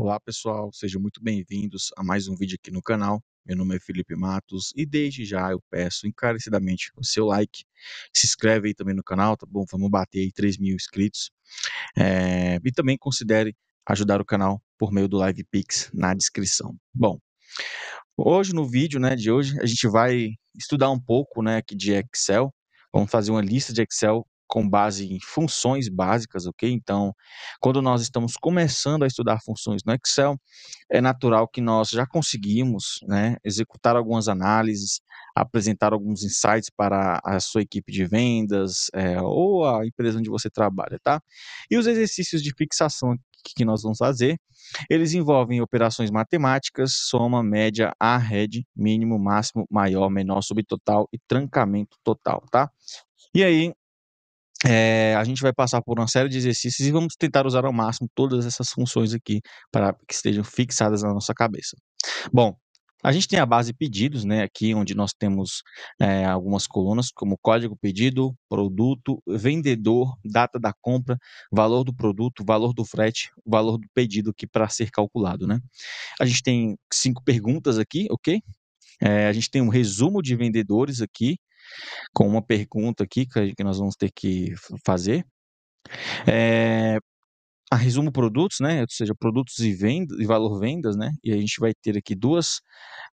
Olá pessoal, sejam muito bem-vindos a mais um vídeo aqui no canal. Meu nome é Felipe Matos e desde já eu peço encarecidamente o seu like, se inscreve aí também no canal, tá bom? Vamos bater aí 3 mil inscritos é... e também considere ajudar o canal por meio do Live Pix na descrição. Bom, hoje no vídeo né, de hoje a gente vai estudar um pouco né, aqui de Excel, vamos fazer uma lista de Excel com base em funções básicas, ok? Então, quando nós estamos começando a estudar funções no Excel, é natural que nós já conseguimos né, executar algumas análises, apresentar alguns insights para a sua equipe de vendas é, ou a empresa onde você trabalha, tá? E os exercícios de fixação que nós vamos fazer, eles envolvem operações matemáticas, soma, média, a mínimo, máximo, maior, menor, subtotal e trancamento total, tá? E aí, é, a gente vai passar por uma série de exercícios e vamos tentar usar ao máximo todas essas funções aqui para que estejam fixadas na nossa cabeça. Bom, a gente tem a base pedidos, né? Aqui onde nós temos é, algumas colunas, como código pedido, produto, vendedor, data da compra, valor do produto, valor do frete, valor do pedido aqui para ser calculado, né? A gente tem cinco perguntas aqui, ok? É, a gente tem um resumo de vendedores aqui, com uma pergunta aqui que nós vamos ter que fazer. É, a resumo produtos, né? Ou seja, produtos e vendas e valor vendas, né? E a gente vai ter aqui duas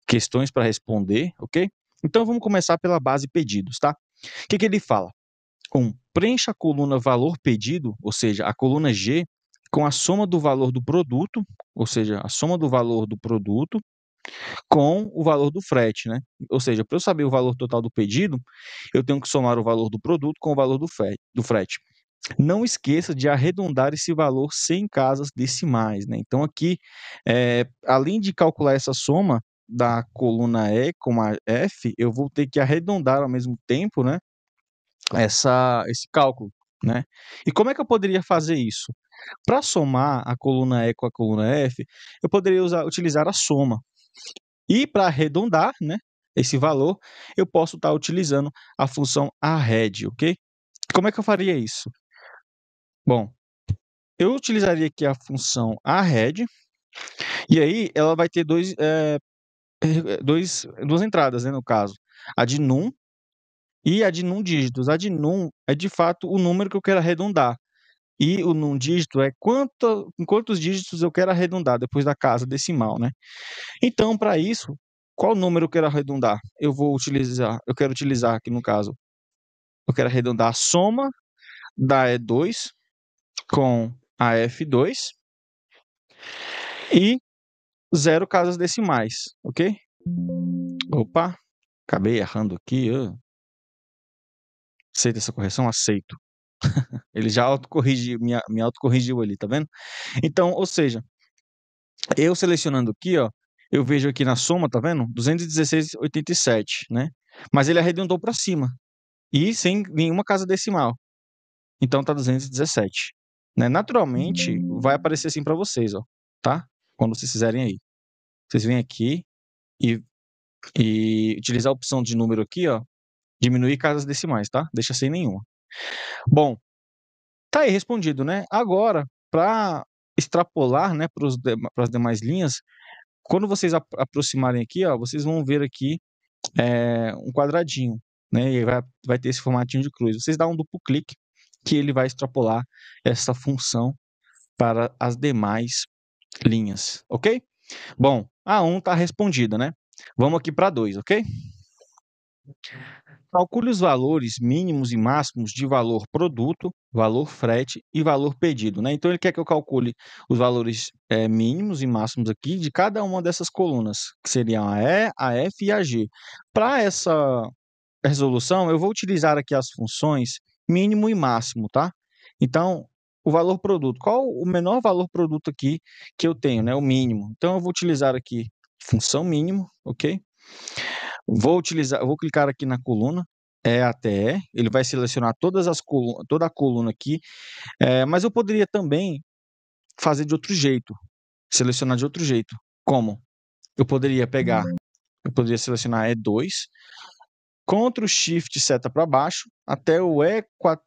questões para responder, ok? Então vamos começar pela base pedidos, tá? O que, que ele fala? Um, preencha a coluna valor pedido, ou seja, a coluna G, com a soma do valor do produto, ou seja, a soma do valor do produto, com o valor do frete, né? Ou seja, para eu saber o valor total do pedido, eu tenho que somar o valor do produto com o valor do frete. Do frete. Não esqueça de arredondar esse valor sem casas decimais, né? Então aqui, é, além de calcular essa soma da coluna E com a F, eu vou ter que arredondar ao mesmo tempo, né? Essa, esse cálculo, né? E como é que eu poderia fazer isso? Para somar a coluna E com a coluna F, eu poderia usar, utilizar a soma, e para arredondar né, esse valor, eu posso estar tá utilizando a função arred, ok? Como é que eu faria isso? Bom, eu utilizaria aqui a função arred, e aí ela vai ter dois, é, dois, duas entradas, né, no caso. A de num e a de num dígitos. A de num é de fato o número que eu quero arredondar. E o num dígito é quanto, quantos dígitos eu quero arredondar depois da casa decimal, né? Então, para isso, qual número eu quero arredondar? Eu vou utilizar, eu quero utilizar aqui no caso, eu quero arredondar a soma da E2 com a F2 e zero casas decimais, ok? Opa, acabei errando aqui. Aceita essa correção? Aceito. Ele já autocorrigiu, me, autocorrigiu ali, tá vendo? Então, ou seja, eu selecionando aqui, ó, eu vejo aqui na soma, tá vendo? 216,87, né? Mas ele arredondou para cima. E sem nenhuma casa decimal. Então tá 217. Né? Naturalmente, vai aparecer assim para vocês, ó, tá? Quando vocês fizerem aí. Vocês vêm aqui e, e utilizar a opção de número aqui, ó, diminuir casas decimais, tá? Deixa sem nenhuma. Bom, tá aí respondido, né? Agora, para extrapolar né, para as demais linhas, quando vocês aproximarem aqui, ó, vocês vão ver aqui é, um quadradinho, né? E vai, vai ter esse formatinho de cruz. Vocês dão um duplo clique que ele vai extrapolar essa função para as demais linhas, ok? Bom, a 1 está respondida, né? Vamos aqui para 2, ok? Calcule os valores mínimos e máximos de valor produto, valor frete e valor pedido. Né? Então, ele quer que eu calcule os valores é, mínimos e máximos aqui de cada uma dessas colunas, que seriam a E, a F e a G. Para essa resolução, eu vou utilizar aqui as funções mínimo e máximo. Tá? Então, o valor produto. Qual o menor valor produto aqui que eu tenho, né? o mínimo? Então, eu vou utilizar aqui função mínimo, ok? Vou utilizar, vou clicar aqui na coluna é, até ele vai selecionar todas as colunas, toda a coluna aqui, é, mas eu poderia também fazer de outro jeito, selecionar de outro jeito. Como? Eu poderia pegar, uhum. eu poderia selecionar E2, Ctrl Shift seta para baixo até o E4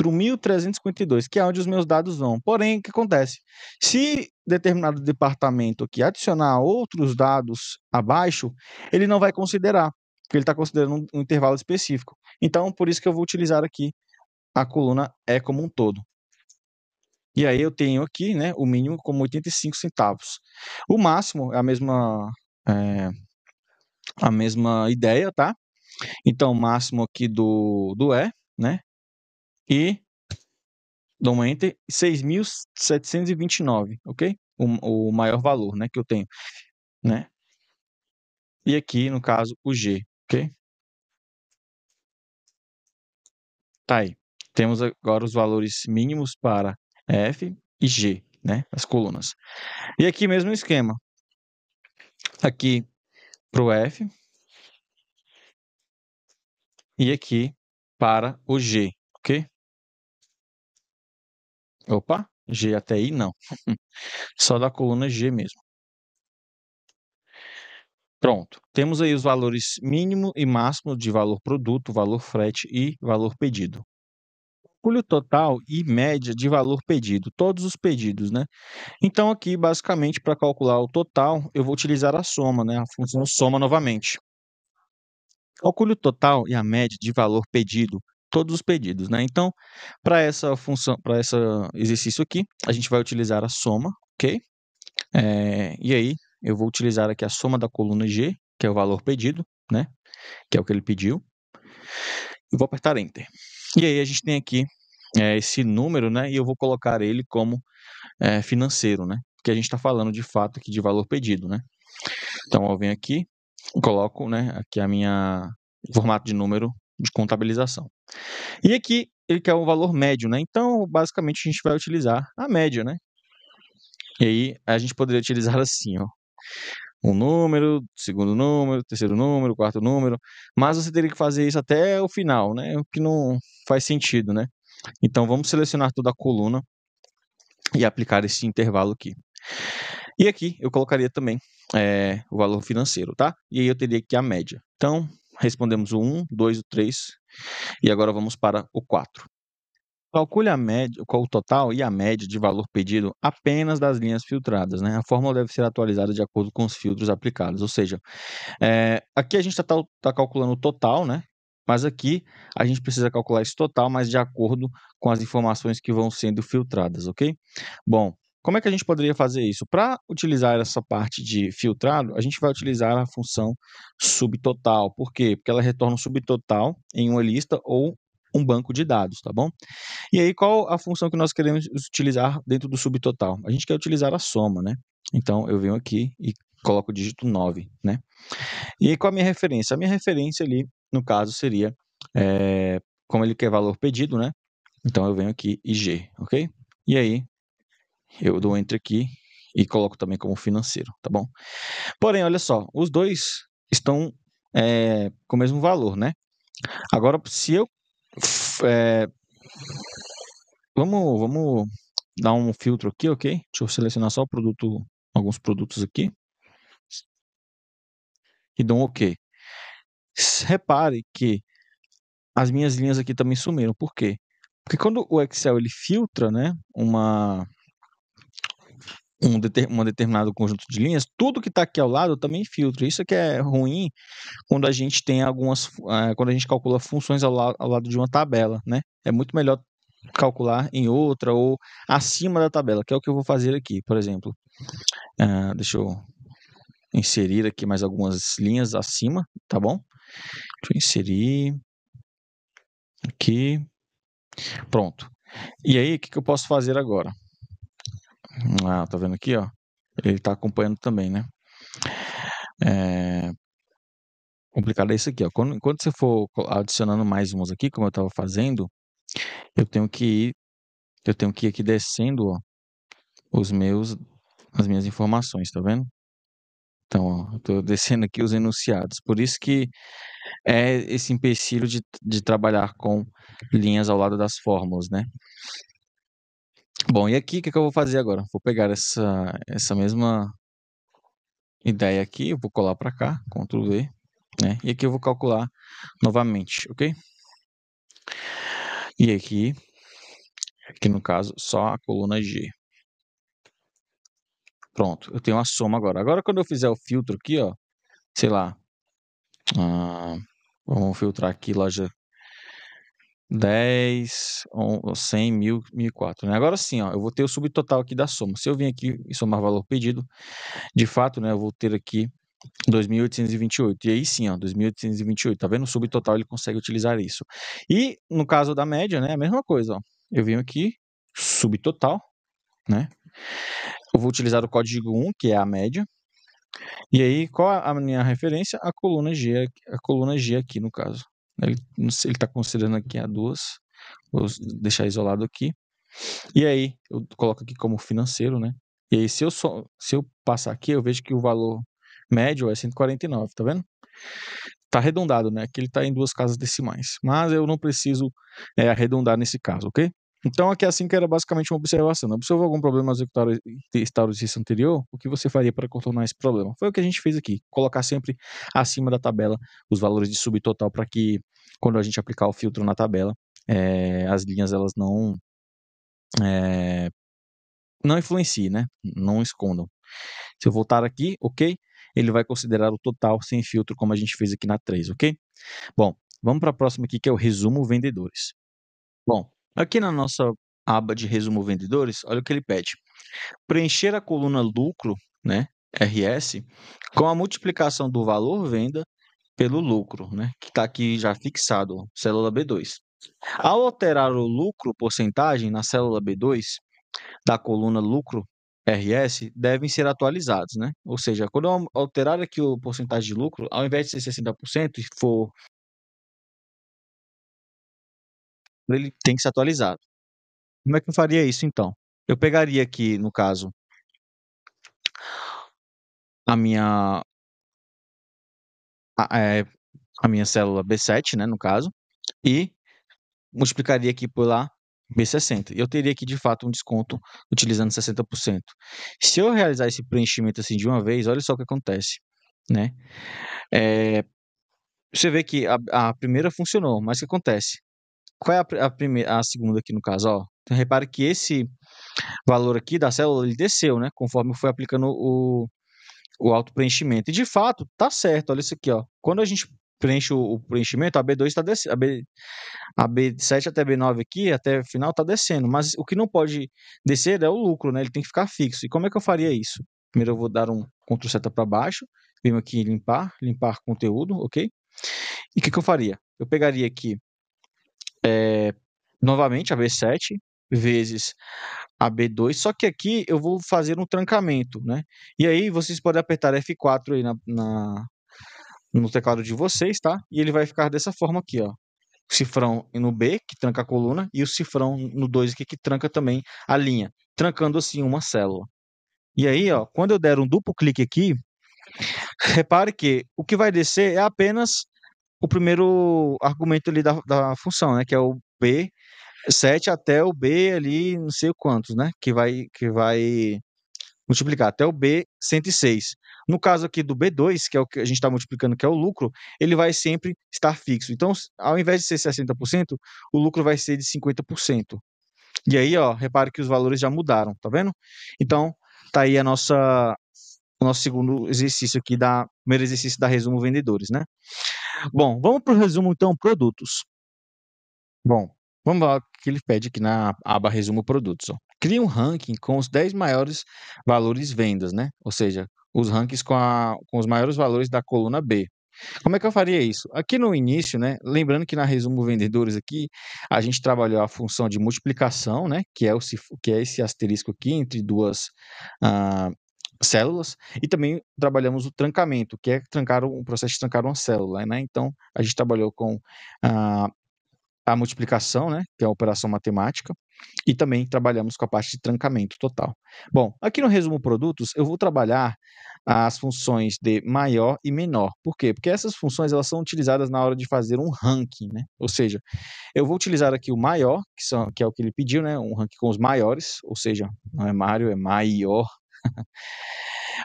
4.352, que é onde os meus dados vão. Porém, o que acontece? Se determinado departamento aqui adicionar outros dados abaixo, ele não vai considerar, porque ele está considerando um, intervalo específico. Então, por isso que eu vou utilizar aqui a coluna é como um todo. E aí eu tenho aqui né, o mínimo como 85 centavos. O máximo é a mesma, é, a mesma ideia, tá? Então, o máximo aqui do, do E, né? e dou um enter, 6.729, ok? O, o maior valor, né, que eu tenho, né? E aqui, no caso, o G, ok? Tá aí. Temos agora os valores mínimos para F e G, né? As colunas. E aqui mesmo esquema. Aqui para o F e aqui para o G, ok? Opa, G até I não. Só da coluna G mesmo. Pronto. Temos aí os valores mínimo e máximo de valor produto, valor frete e valor pedido. Calcule total e média de valor pedido, todos os pedidos, né? Então, aqui, basicamente, para calcular o total, eu vou utilizar a soma, né? A função soma novamente. Calcule o total e a média de valor pedido todos os pedidos, né? Então, para essa função, para esse exercício aqui, a gente vai utilizar a soma, ok? É, e aí, eu vou utilizar aqui a soma da coluna G, que é o valor pedido, né? Que é o que ele pediu. E vou apertar Enter. E aí, a gente tem aqui é, esse número, né? E eu vou colocar ele como é, financeiro, né? Porque a gente está falando de fato aqui de valor pedido, né? Então, eu venho aqui, coloco, né? Aqui a minha formato de número de contabilização. E aqui ele quer um valor médio, né? Então, basicamente, a gente vai utilizar a média, né? E aí a gente poderia utilizar assim, ó. Um número, segundo número, terceiro número, quarto número, mas você teria que fazer isso até o final, né? O que não faz sentido, né? Então vamos selecionar toda a coluna e aplicar esse intervalo aqui. E aqui eu colocaria também é, o valor financeiro, tá? E aí eu teria aqui a média. Então, Respondemos o 1, 2, o 3 e agora vamos para o 4. Calcule a média, o total e a média de valor pedido apenas das linhas filtradas. Né? A fórmula deve ser atualizada de acordo com os filtros aplicados. Ou seja, é, aqui a gente está tá calculando o total, né? mas aqui a gente precisa calcular esse total, mas de acordo com as informações que vão sendo filtradas, ok? Bom, como é que a gente poderia fazer isso? Para utilizar essa parte de filtrado, a gente vai utilizar a função subtotal. Por quê? Porque ela retorna um subtotal em uma lista ou um banco de dados, tá bom? E aí, qual a função que nós queremos utilizar dentro do subtotal? A gente quer utilizar a soma, né? Então, eu venho aqui e coloco o dígito 9, né? E aí, qual a minha referência? A minha referência ali, no caso, seria, é, como ele quer valor pedido, né? Então, eu venho aqui e G, ok? E aí, eu dou enter aqui e coloco também como financeiro, tá bom? Porém, olha só, os dois estão é, com o mesmo valor, né? Agora, se eu... É, vamos, vamos dar um filtro aqui, ok? Deixa eu selecionar só o produto, alguns produtos aqui. E dou um ok. Repare que as minhas linhas aqui também sumiram. Por quê? Porque quando o Excel ele filtra, né, uma um, deter, um determinado conjunto de linhas, tudo que está aqui ao lado também filtro Isso é que é ruim quando a gente tem algumas. Uh, quando a gente calcula funções ao, la, ao lado de uma tabela, né? É muito melhor calcular em outra ou acima da tabela, que é o que eu vou fazer aqui, por exemplo. Uh, deixa eu inserir aqui mais algumas linhas acima, tá bom? Deixa eu inserir aqui. Pronto. E aí, o que, que eu posso fazer agora? Ah, tá vendo aqui, ó? Ele tá acompanhando também, né? É... Complicado é isso aqui, ó. Quando, quando você for adicionando mais uns aqui, como eu tava fazendo, eu tenho que ir, eu tenho que ir aqui descendo, ó, os meus, as minhas informações, tá vendo? Então, ó, eu tô descendo aqui os enunciados. Por isso que é esse empecilho de, de trabalhar com linhas ao lado das fórmulas, né? Bom, e aqui o que que eu vou fazer agora? Vou pegar essa, essa mesma ideia aqui, eu vou colar para cá, Ctrl V, né? E aqui eu vou calcular novamente, ok? E aqui, aqui no caso, só a coluna G. Pronto, eu tenho a soma agora. Agora, quando eu fizer o filtro aqui, ó, sei lá, ah, vamos filtrar aqui loja 10, 100, 1004. Né? Agora sim, ó, eu vou ter o subtotal aqui da soma. Se eu vim aqui e somar valor pedido, de fato, né, eu vou ter aqui 2828. E aí sim, ó, 2828. Tá vendo? O subtotal ele consegue utilizar isso. E no caso da média, né, a mesma coisa, ó. Eu venho aqui, subtotal, né? Eu vou utilizar o código 1, que é a média. E aí, qual a minha referência? A coluna G, a coluna G aqui no caso. Né, ele está considerando aqui a duas. Vou deixar isolado aqui. E aí, eu coloco aqui como financeiro, né? E aí, se eu, só, se eu passar aqui, eu vejo que o valor médio é 149, tá vendo? Tá arredondado, né? Aqui ele tá em duas casas decimais. Mas eu não preciso é, arredondar nesse caso, ok? Então, aqui é assim que era basicamente uma observação. Não observou algum problema ao executar o exercício anterior? O que você faria para contornar esse problema? Foi o que a gente fez aqui. Colocar sempre acima da tabela os valores de subtotal para que, quando a gente aplicar o filtro na tabela, é, as linhas elas não é, não influenciem, né? Não escondam. Se eu voltar aqui, ok? Ele vai considerar o total sem filtro, como a gente fez aqui na 3, ok? Bom, vamos para a próxima aqui, que é o resumo vendedores. Bom, Aqui na nossa aba de resumo vendedores, olha o que ele pede. Preencher a coluna lucro, né, RS, com a multiplicação do valor venda pelo lucro, né, que está aqui já fixado, célula B2. Ao alterar o lucro porcentagem na célula B2 da coluna lucro RS, devem ser atualizados, né? Ou seja, quando eu alterar aqui o porcentagem de lucro, ao invés de ser 60% e for ele tem que ser atualizado. Como é que eu faria isso então? Eu pegaria aqui, no caso, a minha a, é, a minha célula B7, né, no caso, e multiplicaria aqui por lá B60. Eu teria aqui de fato um desconto utilizando 60%. Se eu realizar esse preenchimento assim de uma vez, olha só o que acontece, né? É, você vê que a, a primeira funcionou, mas o que acontece? Qual é a, a, primeira, a segunda aqui no caso? Ó, então, repare que esse valor aqui da célula ele desceu, né? Conforme foi aplicando o, o auto-preenchimento. E de fato, tá certo. Olha isso aqui, ó. Quando a gente preenche o, o preenchimento, a B2 está descendo. A, B, a B7 até B9 aqui, até final, está descendo. Mas o que não pode descer é o lucro, né? Ele tem que ficar fixo. E como é que eu faria isso? Primeiro eu vou dar um Ctrl seta para baixo, venho aqui limpar, limpar conteúdo, ok? E o que, que eu faria? Eu pegaria aqui é, novamente a B7 vezes a B2, só que aqui eu vou fazer um trancamento, né? E aí vocês podem apertar F4 aí na, na no teclado de vocês, tá? E ele vai ficar dessa forma aqui, ó. O cifrão no B, que tranca a coluna, e o cifrão no 2 aqui, que tranca também a linha, trancando assim uma célula. E aí, ó, quando eu der um duplo clique aqui, repare que o que vai descer é apenas o primeiro argumento ali da, da função, né? Que é o B, 7 até o B ali, não sei quantos, né? Que vai, que vai multiplicar até o B 106. No caso aqui do B2, que é o que a gente está multiplicando, que é o lucro, ele vai sempre estar fixo. Então, ao invés de ser 60%, o lucro vai ser de 50%. E aí, ó, repare que os valores já mudaram, tá vendo? Então, tá aí a nossa o nosso segundo exercício aqui da primeiro exercício da resumo vendedores, né? Bom, vamos para o resumo então, produtos. Bom, vamos lá o que ele pede aqui na aba resumo produtos. Ó. Cria um ranking com os 10 maiores valores vendas, né? Ou seja, os rankings com, a, com os maiores valores da coluna B. Como é que eu faria isso? Aqui no início, né, lembrando que na resumo vendedores aqui, a gente trabalhou a função de multiplicação, né, que é, o, que é esse asterisco aqui entre duas, ah, células e também trabalhamos o trancamento, que é trancar o um processo de trancar uma célula, né? Então a gente trabalhou com a, ah, a multiplicação, né, que é a operação matemática, e também trabalhamos com a parte de trancamento total. Bom, aqui no resumo produtos eu vou trabalhar as funções de maior e menor. Por quê? Porque essas funções elas são utilizadas na hora de fazer um ranking, né? Ou seja, eu vou utilizar aqui o maior, que, são, que é o que ele pediu, né? Um ranking com os maiores, ou seja, não é Mário, é maior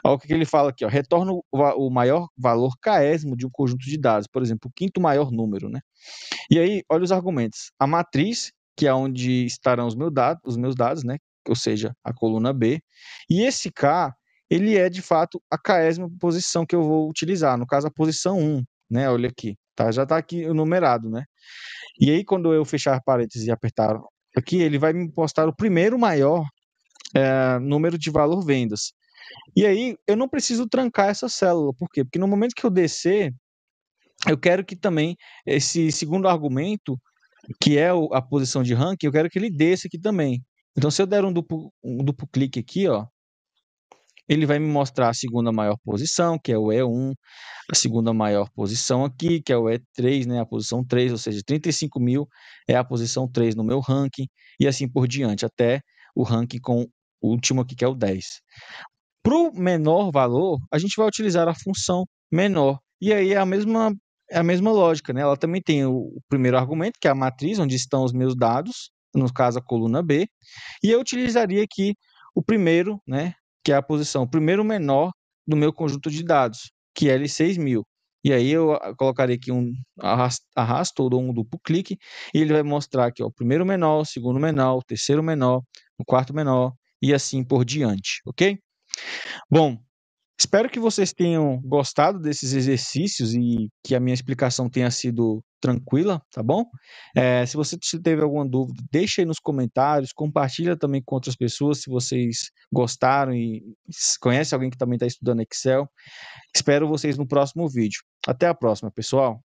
Olha o que ele fala aqui, ó, retorna o, maior valor késimo de um conjunto de dados, por exemplo, o quinto maior número, né? E aí, olha os argumentos. A matriz, que é onde estarão os meus dados, os meus dados, né? Ou seja, a coluna B. E esse K, ele é de fato a késima posição que eu vou utilizar, no caso a posição 1, né? Olha aqui, tá? Já está aqui numerado, né? E aí quando eu fechar parênteses e apertar aqui, ele vai me postar o primeiro maior é, número de valor vendas. E aí eu não preciso trancar essa célula, por quê? Porque no momento que eu descer, eu quero que também esse segundo argumento, que é a posição de ranking, eu quero que ele desça aqui também. Então se eu der um duplo, um duplo clique aqui, ó, ele vai me mostrar a segunda maior posição, que é o E1, a segunda maior posição aqui, que é o E3, né, a posição 3, ou seja, 35 mil é a posição 3 no meu ranking, e assim por diante, até o ranking com último aqui, que é o 10. Para o menor valor, a gente vai utilizar a função menor. E aí é a mesma, é a mesma lógica, né? Ela também tem o, primeiro argumento, que é a matriz, onde estão os meus dados, no caso a coluna B. E eu utilizaria aqui o primeiro, né? Que é a posição primeiro menor do meu conjunto de dados, que é L6000. E aí eu ah, colocarei aqui um arrasto ou um duplo clique, e ele vai mostrar aqui ó, o primeiro menor, o segundo menor, o terceiro menor, o quarto menor, e assim por diante, ok? Bom, espero que vocês tenham gostado desses exercícios e que a minha explicação tenha sido tranquila, tá bom? É, se você teve alguma dúvida, deixa aí nos comentários, compartilha também com outras pessoas se vocês gostaram e conhece alguém que também está estudando Excel. Espero vocês no próximo vídeo. Até a próxima, pessoal!